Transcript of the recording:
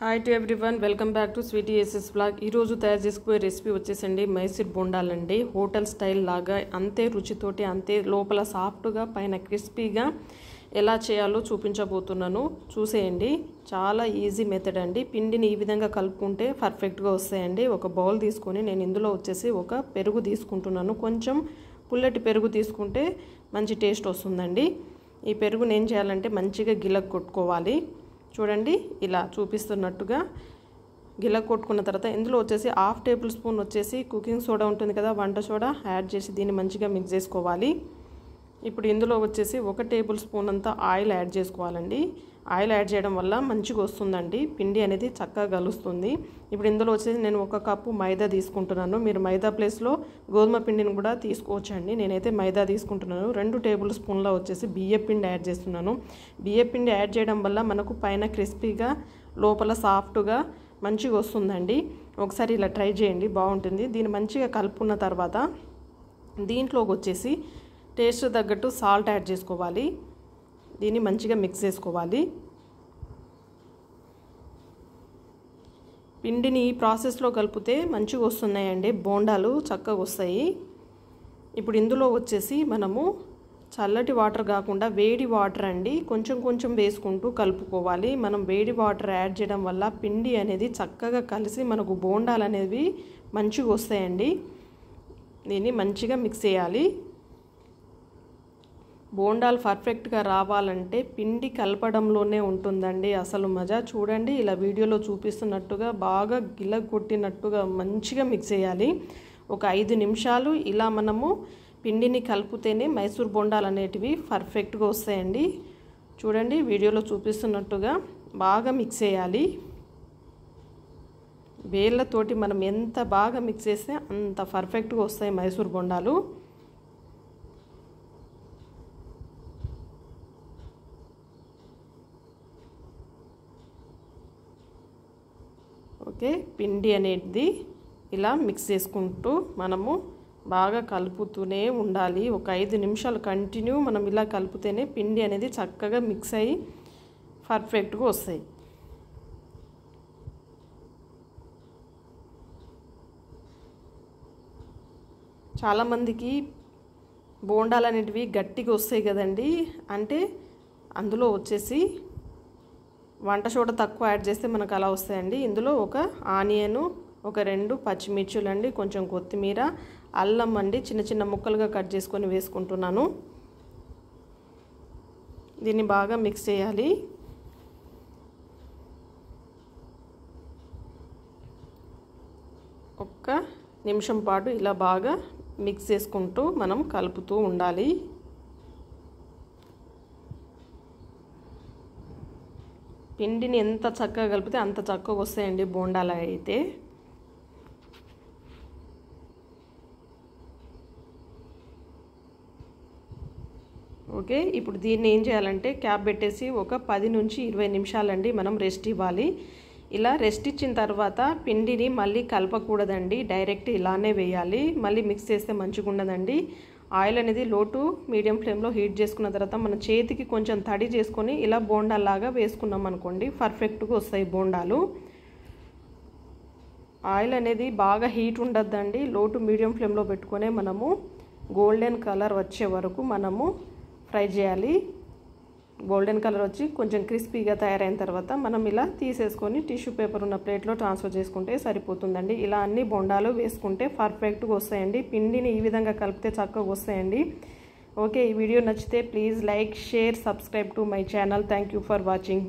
hi to everyone welcome back to Sweety SS blog ఈరోజు తయారు చేసుకునే రెసిపీ వచ్చేసండి మైసూర్ బొండాలండి హోటల్ స్టైల్ లాగా అంతే రుచితోటి అంతే లోపల సాఫ్ట్గా పైన క్రిస్పీగా ఎలా చేయాలో చూపించబోతున్నాను చూసేయండి చాలా ఈజీ మెథడ్ అండి పిండిని ఈ విధంగా కలుపుకుంటే పర్ఫెక్ట్గా వస్తాయండి ఒక బౌల్ తీసుకొని నేను ఇందులో వచ్చేసి ఒక పెరుగు తీసుకుంటున్నాను కొంచెం పుల్లటి పెరుగు తీసుకుంటే మంచి టేస్ట్ వస్తుందండి ఈ పెరుగుని ఏం చేయాలంటే మంచిగా గిలక్ కొట్టుకోవాలి చూడండి ఇలా చూపిస్తున్నట్టుగా గిల కొట్టుకున్న తర్వాత ఇందులో వచ్చేసి హాఫ్ టేబుల్ స్పూన్ వచ్చేసి కుకింగ్ సోడా ఉంటుంది కదా వంట సోడా యాడ్ చేసి దీన్ని మంచిగా మిక్స్ చేసుకోవాలి ఇప్పుడు ఇందులో వచ్చేసి ఒక టేబుల్ స్పూన్ అంతా ఆయిల్ యాడ్ చేసుకోవాలండి ఆయిల్ యాడ్ చేయడం వల్ల మంచిగా వస్తుందండి పిండి అనేది చక్కగా కలుస్తుంది ఇప్పుడు ఇందులో వచ్చేసి నేను ఒక కప్పు మైదా తీసుకుంటున్నాను మీరు మైదా ప్లేస్లో గోధుమ పిండిని కూడా తీసుకోవచ్చండి నేనైతే మైదా తీసుకుంటున్నాను రెండు టేబుల్ స్పూన్ల వచ్చేసి బియ్య పిండి యాడ్ చేస్తున్నాను బియ్య పిండి యాడ్ చేయడం వల్ల మనకు పైన క్రిస్పీగా లోపల సాఫ్ట్గా మంచిగా వస్తుందండి ఒకసారి ఇలా ట్రై చేయండి బాగుంటుంది దీన్ని మంచిగా కలుపుకున్న తర్వాత దీంట్లోకి వచ్చేసి టేస్ట్ తగ్గట్టు సాల్ట్ యాడ్ చేసుకోవాలి దీన్ని మంచిగా మిక్స్ చేసుకోవాలి పిండిని ఈ ప్రాసెస్లో కలిపితే మంచిగా వస్తున్నాయండి బోండాలు చక్కగా వస్తాయి ఇప్పుడు ఇందులో వచ్చేసి మనము చల్లటి వాటర్ కాకుండా వేడి వాటర్ అండి కొంచెం కొంచెం వేసుకుంటూ కలుపుకోవాలి మనం వేడి వాటర్ యాడ్ చేయడం వల్ల పిండి అనేది చక్కగా కలిసి మనకు బోండాలు అనేవి మంచిగా వస్తాయండి దీన్ని మంచిగా మిక్స్ చేయాలి బోండాలు పర్ఫెక్ట్గా రావాలంటే పిండి కలపడంలోనే ఉంటుందండి అసలు మజా చూడండి ఇలా వీడియోలో చూపిస్తున్నట్టుగా బాగా గిల కొట్టినట్టుగా మంచిగా మిక్స్ చేయాలి ఒక ఐదు నిమిషాలు ఇలా మనము పిండిని కలిపితేనే మైసూర్ బోండాలు అనేటివి పర్ఫెక్ట్గా వస్తాయండి చూడండి వీడియోలో చూపిస్తున్నట్టుగా బాగా మిక్స్ చేయాలి వేళ్ళతోటి మనం ఎంత బాగా మిక్స్ చేస్తే అంత పర్ఫెక్ట్గా వస్తాయి మైసూర్ బొండాలు ఓకే పిండి అనేది ఇలా మిక్స్ చేసుకుంటూ మనము బాగా కలుపుతూనే ఉండాలి ఒక ఐదు నిమిషాలు కంటిన్యూ మనం ఇలా కలిపితేనే పిండి అనేది చక్కగా మిక్స్ అయ్యి పర్ఫెక్ట్గా వస్తాయి చాలామందికి బోండాలు అనేటివి గట్టిగా వస్తాయి కదండి అంటే అందులో వచ్చేసి వంట చోట తక్కువ యాడ్ చేస్తే మనకు అలా వస్తాయండి ఇందులో ఒక ఆనియను ఒక రెండు అండి కొంచెం కొత్తిమీర అల్లం అండి చిన్న చిన్న ముక్కలుగా కట్ చేసుకొని వేసుకుంటున్నాను దీన్ని బాగా మిక్స్ చేయాలి ఒక్క నిమిషం పాటు ఇలా బాగా మిక్స్ చేసుకుంటూ మనం కలుపుతూ ఉండాలి పిండిని ఎంత చక్కగా కలిపితే అంత చక్కగా వస్తాయండి బోండాలు అయితే ఓకే ఇప్పుడు దీన్ని ఏం చేయాలంటే క్యాప్ పెట్టేసి ఒక పది నుంచి ఇరవై నిమిషాలండి మనం రెస్ట్ ఇవ్వాలి ఇలా రెస్ట్ ఇచ్చిన తర్వాత పిండిని మళ్ళీ కలపకూడదండి డైరెక్ట్ ఇలానే వేయాలి మళ్ళీ మిక్స్ చేస్తే మంచిగా ఉండదండి ఆయిల్ అనేది లో టు మీడియం ఫ్లేమ్లో హీట్ చేసుకున్న తర్వాత మన చేతికి కొంచెం తడి చేసుకొని ఇలా బోండాలాగా వేసుకున్నాం అనుకోండి పర్ఫెక్ట్గా వస్తాయి బోండాలు ఆయిల్ అనేది బాగా హీట్ ఉండద్దండి లో టు మీడియం ఫ్లేమ్లో పెట్టుకునే మనము గోల్డెన్ కలర్ వచ్చే వరకు మనము ఫ్రై చేయాలి గోల్డెన్ కలర్ వచ్చి కొంచెం క్రిస్పీగా తయారైన తర్వాత మనం ఇలా తీసేసుకొని టిష్యూ పేపర్ ఉన్న ప్లేట్లో ట్రాన్స్ఫర్ చేసుకుంటే సరిపోతుందండి ఇలా అన్ని బొండాలు వేసుకుంటే పర్ఫెక్ట్గా వస్తాయండి పిండిని ఈ విధంగా కలిపితే చక్కగా వస్తాయండి ఓకే ఈ వీడియో నచ్చితే please like share subscribe to my channel thank for watching